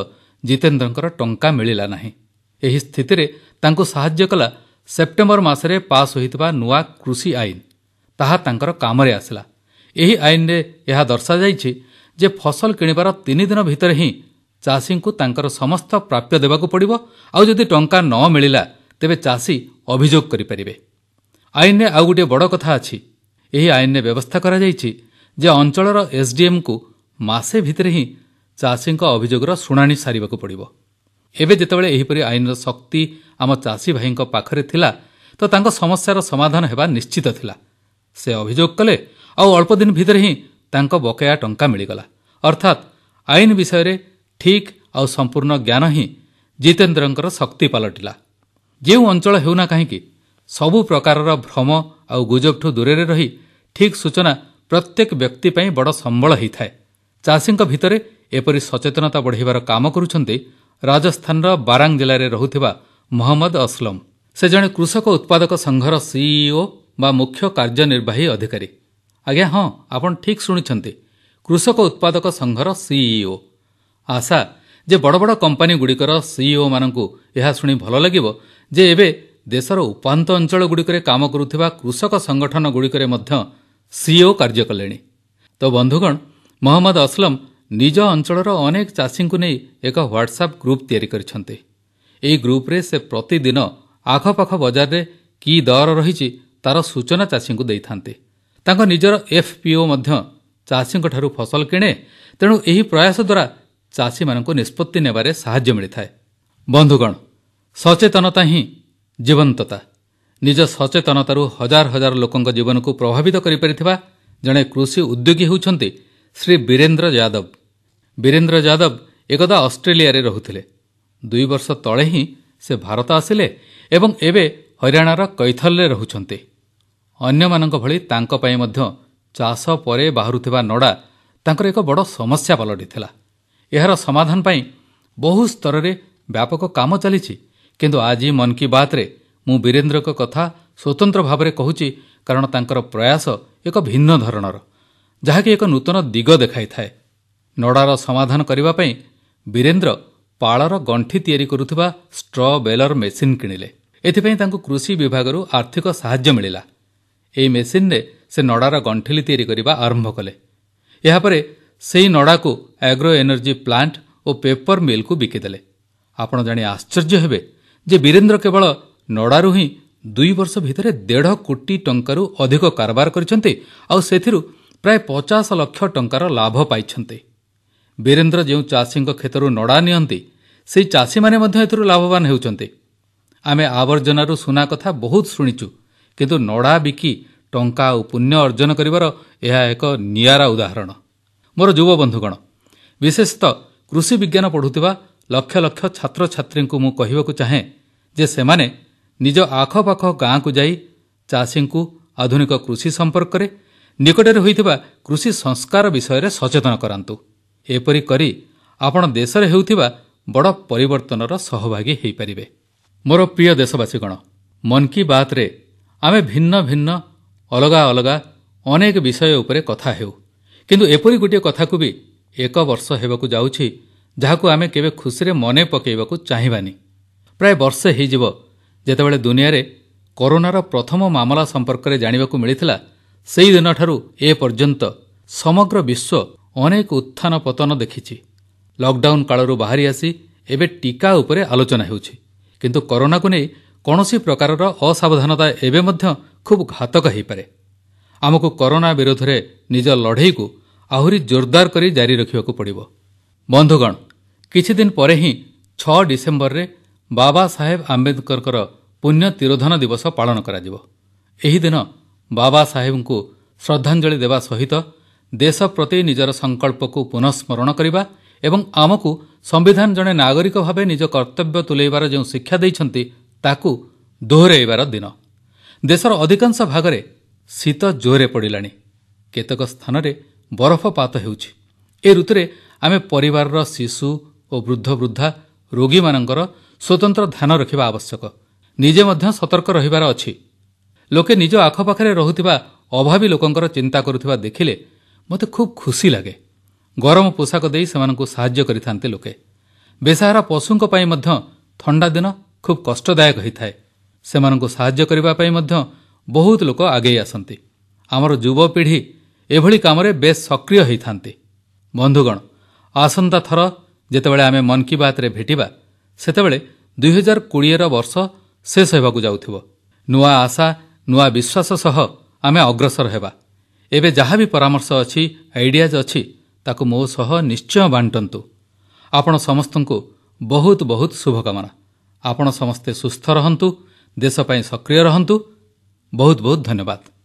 ଜିତେନ୍ଦ୍ରଙ୍କର ଟଙ୍କା ମିଳିଲା ନାହିଁ ଏହି ସ୍ଥିତିରେ ତାଙ୍କୁ ସାହାଯ୍ୟ କଲା ସେପ୍ଟେମ୍ବର ମାସରେ ପାସ୍ ହୋଇଥିବା ନୂଆ କୃଷି ଆଇନ ତାହା ତାଙ୍କର କାମରେ ଆସିଲା ଏହି ଆଇନରେ ଏହା ଦର୍ଶାଯାଇଛି ଯେ ଫସଲ କିଣିବାର ତିନିଦିନ ଭିତରେ ହିଁ ଚାଷୀଙ୍କୁ ତାଙ୍କର ସମସ୍ତ ପ୍ରାପ୍ୟ ଦେବାକୁ ପଡ଼ିବ ଆଉ ଯଦି ଟଙ୍କା ନ ମିଳିଲା ତେବେ ଚାଷୀ ଅଭିଯୋଗ କରିପାରିବେ ଆଇନରେ ଆଉ ଗୋଟିଏ ବଡ଼ କଥା ଅଛି ଏହି ଆଇନରେ ବ୍ୟବସ୍ଥା କରାଯାଇଛି ଯେ ଅଞ୍ଚଳର ଏସ୍ଡିଏମ୍କୁ ମାସେ ଭିତରେ ହିଁ ଚାଷୀଙ୍କ ଅଭିଯୋଗର ଶୁଣାଣି ସାରିବାକୁ ପଡ଼ିବ ଏବେ ଯେତେବେଳେ ଏହିପରି ଆଇନର ଶକ୍ତି ଆମ ଚାଷୀ ଭାଇଙ୍କ ପାଖରେ ଥିଲା ତ ତାଙ୍କ ସମସ୍ୟାର ସମାଧାନ ହେବା ନିଶ୍ଚିତ ଥିଲା ସେ ଅଭିଯୋଗ କଲେ ଆଉ ଅଳ୍ପ ଦିନ ଭିତରେ ହିଁ ତାଙ୍କ ବକେୟା ଟଙ୍କା ମିଳିଗଲା ଅର୍ଥାତ୍ ଆଇନ ବିଷୟରେ ଠିକ୍ ଆଉ ସମ୍ପୂର୍ଣ୍ଣ ଜ୍ଞାନ ହିଁ ଜିତେନ୍ଦ୍ରଙ୍କର ଶକ୍ତି ପାଲଟିଲା ଯେଉଁ ଅଞ୍ଚଳ ହେଉନା କାହିଁକି ସବୁ ପ୍ରକାରର ଭ୍ରମ ଆଉ ଗୁଜବଠୁ ଦୂରରେ ରହି ଠିକ୍ ସୂଚନା ପ୍ରତ୍ୟେକ ବ୍ୟକ୍ତି ପାଇଁ ବଡ଼ ସମ୍ବଳ ହୋଇଥାଏ ଚାଷୀଙ୍କ ଭିତରେ ଏପରି ସଚେତନତା ବଢ଼ାଇବାର କାମ କରୁଛନ୍ତି ରାଜସ୍ଥାନର ବାରାଙ୍ଗ ଜିଲ୍ଲାରେ ରହୁଥିବା ମହମ୍ମଦ ଅସଲମ ସେ ଜଣେ କୃଷକ ଉତ୍ପାଦକ ସଂଘର ସିଇଓ ବା ମୁଖ୍ୟ କାର୍ଯ୍ୟନିର୍ବାହୀ ଅଧିକାରୀ ଆଜ୍ଞା ହଁ ଆପଣ ଠିକ୍ ଶୁଣିଛନ୍ତି କୃଷକ ଉତ୍ପାଦକ ସଂଘର ସିଇଓ ଆଶା ଯେ ବଡ଼ ବଡ଼ କମ୍ପାନୀଗୁଡ଼ିକର ସିଇଓମାନଙ୍କୁ ଏହା ଶୁଣି ଭଲ ଲାଗିବ ଯେ ଏବେ ଦେଶର ଉପାନ୍ତ ଅଞ୍ଚଳଗୁଡ଼ିକରେ କାମ କରୁଥିବା କୃଷକ ସଂଗଠନଗୁଡ଼ିକରେ ମଧ୍ୟ ସିଇଓ କାର୍ଯ୍ୟ କଲେଣି ତ ବନ୍ଧୁଗଣ ମହମ୍ମଦ ଅସଲମ ନିଜ ଅଞ୍ଚଳର ଅନେକ ଚାଷୀଙ୍କୁ ନେଇ ଏକ ହ୍ୱାଟ୍ସଆପ୍ ଗ୍ରୁପ୍ ତିଆରି କରିଛନ୍ତି ଏହି ଗ୍ରୁପ୍ରେ ସେ ପ୍ରତିଦିନ ଆଖପାଖ ବଜାରରେ କି ଦର ରହିଛି ତାର ସୂଚନା ଚାଷୀଙ୍କୁ ଦେଇଥାନ୍ତି ତାଙ୍କ ନିଜର ଏଫ୍ପିଓ ମଧ୍ୟ ଚାଷୀଙ୍କଠାରୁ ଫସଲ କିଣେ ତେଣୁ ଏହି ପ୍ରୟାସ ଦ୍ୱାରା ଚାଷୀମାନଙ୍କୁ ନିଷ୍ପତ୍ତି ନେବାରେ ସାହାଯ୍ୟ ମିଳିଥାଏ ବନ୍ଧୁଗଣ ସଚେତନତା ହିଁ ଜୀବନ୍ତତା ନିଜ ସଚେତନତାରୁ ହଜାର ହଜାର ଲୋକଙ୍କ ଜୀବନକୁ ପ୍ରଭାବିତ କରିପାରିଥିବା ଜଣେ କୃଷି ଉଦ୍ୟୋଗୀ ହେଉଛନ୍ତି ଶ୍ରୀ ବୀରେନ୍ଦ୍ର ଯାଦବ ବୀରେନ୍ଦ୍ର ଯାଦବ ଏକଦା ଅଷ୍ଟ୍ରେଲିଆରେ ରହୁଥିଲେ ଦୁଇ ବର୍ଷ ତଳେ ହିଁ ସେ ଭାରତ ଆସିଲେ ଏବଂ ଏବେ ହରିୟାଣାର କୈଥଲରେ ରହୁଛନ୍ତି ଅନ୍ୟମାନଙ୍କ ଭଳି ତାଙ୍କ ପାଇଁ ମଧ୍ୟ ଚାଷ ପରେ ବାହାରୁଥିବା ନଡ଼ା ତାଙ୍କର ଏକ ବଡ଼ ସମସ୍ୟା ପାଲଟିଥିଲା ଏହାର ସମାଧାନ ପାଇଁ ବହୁ ସ୍ତରରେ ବ୍ୟାପକ କାମ ଚାଲିଛି କିନ୍ତୁ ଆଜି ମନ୍ କି ବାତ୍ରେ ମୁଁ ବୀରେନ୍ଦ୍ରଙ୍କ କଥା ସ୍ୱତନ୍ତ୍ର ଭାବରେ କହୁଛି କାରଣ ତାଙ୍କର ପ୍ରୟାସ ଏକ ଭିନ୍ନ ଧରଣର ଯାହାକି ଏକ ନୂତନ ଦିଗ ଦେଖାଇଥାଏ ନଡ଼ାର ସମାଧାନ କରିବା ପାଇଁ ବୀରେନ୍ଦ୍ର ପାଳର ଗଣ୍ଠି ତିଆରି କରୁଥିବା ଷ୍ଟ୍ର ବେଲର୍ ମେସିନ୍ କିଣିଲେ ଏଥିପାଇଁ ତାଙ୍କୁ କୃଷି ବିଭାଗରୁ ଆର୍ଥିକ ସାହାଯ୍ୟ ମିଳିଲା ଏହି ମେସିନ୍ରେ ସେ ନଡ଼ାର ଗଣ୍ଠିଲି ତିଆରି କରିବା ଆରମ୍ଭ କଲେ ଏହାପରେ ସେହି ନଡ଼ାକୁ ଆଗ୍ରୋ ଏନର୍ଜି ପ୍ଲାଣ୍ଟ ଓ ପେପର୍ ମିଲ୍କୁ ବିକିଦେଲେ ଆପଣ ଜାଣି ଆଶ୍ଚର୍ଯ୍ୟ ହେବେ ଯେ ବୀରେନ୍ଦ୍ର କେବଳ ନଡ଼ାରୁ ହିଁ ଦୁଇ ବର୍ଷ ଭିତରେ ଦେଢ଼ କୋଟି ଟଙ୍କାରୁ ଅଧିକ କାରବାର କରିଛନ୍ତି ଆଉ ସେଥିରୁ ପ୍ରାୟ ପଚାଶ ଲକ୍ଷ ଟଙ୍କାର ଲାଭ ପାଇଛନ୍ତି ବୀରେନ୍ଦ୍ର ଯେଉଁ ଚାଷୀଙ୍କ କ୍ଷେତରୁ ନଡ଼ା ନିଅନ୍ତି ସେହି ଚାଷୀମାନେ ମଧ୍ୟ ଏଥିରୁ ଲାଭବାନ ହେଉଛନ୍ତି ଆମେ ଆବର୍ଜନାରୁ ସୁନା କଥା ବହୁତ ଶୁଣିଛୁ କିନ୍ତୁ ନଡ଼ା ବିକି ଟଙ୍କା ଆଉ ପୁଣ୍ୟ ଅର୍ଜନ କରିବାର ଏହା ଏକ ନିଆରା ଉଦାହରଣ ମୋର ଯୁବବନ୍ଧୁଗଣ ବିଶେଷତଃ କୃଷିବିଜ୍ଞାନ ପଢ଼ୁଥିବା ଲକ୍ଷ ଲକ୍ଷ ଛାତ୍ରଛାତ୍ରୀଙ୍କୁ ମୁଁ କହିବାକୁ ଚାହେଁ ଯେ ସେମାନେ ନିଜ ଆଖପାଖ ଗାଁକୁ ଯାଇ ଚାଷୀଙ୍କୁ ଆଧୁନିକ କୃଷି ସମ୍ପର୍କରେ ନିକଟରେ ହୋଇଥିବା କୃଷି ସଂସ୍କାର ବିଷୟରେ ସଚେତନ କରାନ୍ତୁ ଏପରି କରି ଆପଣ ଦେଶରେ ହେଉଥିବା ବଡ଼ ପରିବର୍ତ୍ତନର ସହଭାଗୀ ହୋଇପାରିବେ ମୋର ପ୍ରିୟ ଦେଶବାସୀଗଣ ମନ୍ କି ବାତ୍ରେ ଆମେ ଭିନ୍ନ ଭିନ୍ନ ଅଲଗା ଅଲଗା ଅନେକ ବିଷୟ ଉପରେ କଥା ହେଉ କିନ୍ତୁ ଏପରି ଗୋଟିଏ କଥାକୁ ବି ଏକ ବର୍ଷ ହେବାକୁ ଯାଉଛି ଯାହାକୁ ଆମେ କେବେ ଖୁସିରେ ମନେ ପକାଇବାକୁ ଚାହିଁବାନି ପ୍ରାୟ ବର୍ଷେ ହୋଇଯିବ ଯେତେବେଳେ ଦୁନିଆରେ କରୋନାର ପ୍ରଥମ ମାମଲା ସମ୍ପର୍କରେ ଜାଣିବାକୁ ମିଳିଥିଲା ସେହିଦିନଠାରୁ ଏ ପର୍ଯ୍ୟନ୍ତ ସମଗ୍ର ବିଶ୍ୱ ଅନେକ ଉତ୍ଥାନ ପତନ ଦେଖିଛି ଲକ୍ଡାଉନ୍ କାଳରୁ ବାହାରି ଆସି ଏବେ ଟିକା ଉପରେ ଆଲୋଚନା ହେଉଛି କିନ୍ତୁ କରୋନାକୁ ନେଇ କୌଣସି ପ୍ରକାରର ଅସାବଧାନତା ଏବେ ମଧ୍ୟ ଖୁବ୍ ଘାତକ ହୋଇପାରେ ଆମକୁ କରୋନା ବିରୋଧରେ ନିଜ ଲଢ଼େଇକୁ ଆହୁରି ଜୋରଦାର କରି ଜାରି ରଖିବାକୁ ପଡ଼ିବ ବନ୍ଧୁଗଣ କିଛିଦିନ ପରେ ହିଁ ଛଅ ଡିସେମ୍ବରରେ ବାବା ସାହେବ ଆମ୍ବେଦକରଙ୍କର ପୁଣ୍ୟ ତିରୋଧନ ଦିବସ ପାଳନ କରାଯିବ ଏହି ଦିନ ବାବା ସାହେବଙ୍କୁ ଶ୍ରଦ୍ଧାଞ୍ଜଳି ଦେବା ସହିତ ଦେଶ ପ୍ରତି ନିଜର ସଂକଳ୍ପକୁ ପୁନଃସ୍କରଣ କରିବା ଏବଂ ଆମକୁ ସମ୍ବିଧାନ ଜଣେ ନାଗରିକ ଭାବେ ନିଜ କର୍ତ୍ତବ୍ୟ ତୁଲାଇବାର ଯେଉଁ ଶିକ୍ଷା ଦେଇଛନ୍ତି ତାକୁ ଦୋହରାଇବାର ଦିନ ଦେଶର ଅଧିକାଂଶ ଭାଗରେ ଶୀତ ଜୋରରେ ପଡ଼ିଲାଣି କେତେକ ସ୍ଥାନରେ ବରଫପାତ ହେଉଛି ଏ ଋତୁରେ ଆମେ ପରିବାରର ଶିଶୁ ଓ ବୃଦ୍ଧବୃଦ୍ଧା ରୋଗୀମାନଙ୍କର ସ୍ୱତନ୍ତ୍ର ଧ୍ୟାନ ରଖିବା ଆବଶ୍ୟକ ନିଜେ ମଧ୍ୟ ସତର୍କ ରହିବାର ଅଛି ଲୋକେ ନିଜ ଆଖପାଖରେ ରହୁଥିବା ଅଭାବୀ ଲୋକଙ୍କର ଚିନ୍ତା କରୁଥିବା ଦେଖିଲେ ମୋତେ ଖୁବ୍ ଖୁସି ଲାଗେ ଗରମ ପୋଷାକ ଦେଇ ସେମାନଙ୍କୁ ସାହାଯ୍ୟ କରିଥାନ୍ତି ଲୋକେ ବେସାହାରା ପଶୁଙ୍କ ପାଇଁ ମଧ୍ୟ ଥଣ୍ଡା ଦିନ ଖୁବ୍ କଷ୍ଟଦାୟକ ହୋଇଥାଏ ସେମାନଙ୍କୁ ସାହାଯ୍ୟ କରିବା ପାଇଁ ମଧ୍ୟ ବହୁତ ଲୋକ ଆଗେଇ ଆସନ୍ତି ଆମର ଯୁବପିଢ଼ି ଏଭଳି କାମରେ ବେଶ୍ ସକ୍ରିୟ ହୋଇଥାନ୍ତି ବନ୍ଧୁଗଣ ଆସନ୍ତା ଥର ଯେତେବେଳେ ଆମେ ମନ୍ କି ବାତ୍ରେ ଭେଟିବା ସେତେବେଳେ ଦୁଇ ହଜାର କୋଡ଼ିଏର ବର୍ଷ ଶେଷ ହେବାକୁ ଯାଉଥିବ ନୂଆ ଆଶା ନୂଆ ବିଶ୍ୱାସ ସହ ଆମେ ଅଗ୍ରସର ହେବା ଏବେ ଯାହା ବି ପରାମର୍ଶ ଅଛି ଆଇଡିଆଜ୍ ଅଛି ତାକୁ ମୋ ସହ ନିଶ୍ଚୟ ବାଣ୍ଟନ୍ତୁ ଆପଣ ସମସ୍ତଙ୍କୁ ବହୁତ ବହୁତ ଶୁଭକାମନା ଆପଣ ସମସ୍ତେ ସୁସ୍ଥ ରହନ୍ତୁ ଦେଶ ପାଇଁ ସକ୍ରିୟ ରହନ୍ତୁ ବହୁତ ବହୁତ ଧନ୍ୟବାଦ